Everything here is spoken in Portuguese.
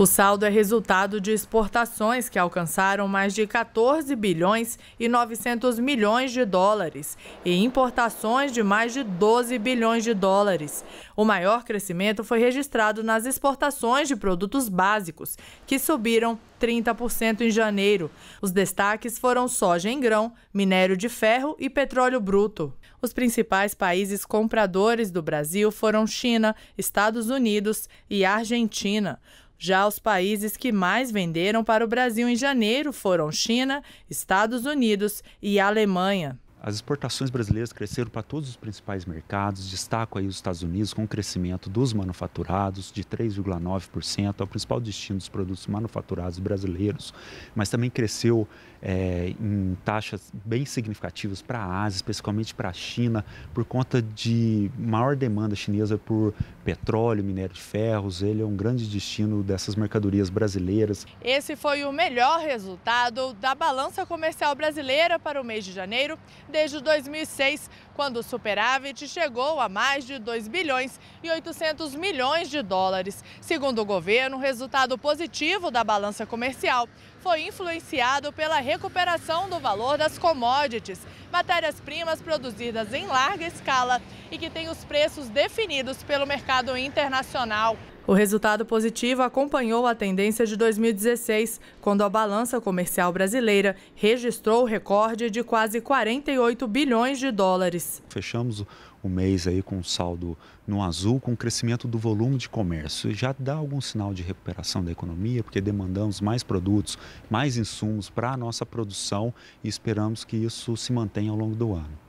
O saldo é resultado de exportações que alcançaram mais de 14 bilhões e 900 milhões de dólares e importações de mais de 12 bilhões de dólares. O maior crescimento foi registrado nas exportações de produtos básicos, que subiram 30% em janeiro. Os destaques foram soja em grão, minério de ferro e petróleo bruto. Os principais países compradores do Brasil foram China, Estados Unidos e Argentina. Já os países que mais venderam para o Brasil em janeiro foram China, Estados Unidos e Alemanha. As exportações brasileiras cresceram para todos os principais mercados. Destaco aí os Estados Unidos com o crescimento dos manufaturados de 3,9%, é o principal destino dos produtos manufaturados brasileiros, mas também cresceu é, em taxas bem significativas para a Ásia, especialmente para a China, por conta de maior demanda chinesa por petróleo, minério de ferros. Ele é um grande destino dessas mercadorias brasileiras. Esse foi o melhor resultado da balança comercial brasileira para o mês de janeiro desde 2006, quando o superávit chegou a mais de 2 bilhões e 800 milhões de dólares. Segundo o governo, o resultado positivo da balança comercial foi influenciado pela recuperação do valor das commodities, matérias-primas produzidas em larga escala e que têm os preços definidos pelo mercado internacional. O resultado positivo acompanhou a tendência de 2016, quando a balança comercial brasileira registrou o recorde de quase 48 bilhões de dólares. Fechamos o mês aí com um saldo no azul, com o crescimento do volume de comércio. Já dá algum sinal de recuperação da economia, porque demandamos mais produtos, mais insumos para a nossa produção e esperamos que isso se mantenha ao longo do ano.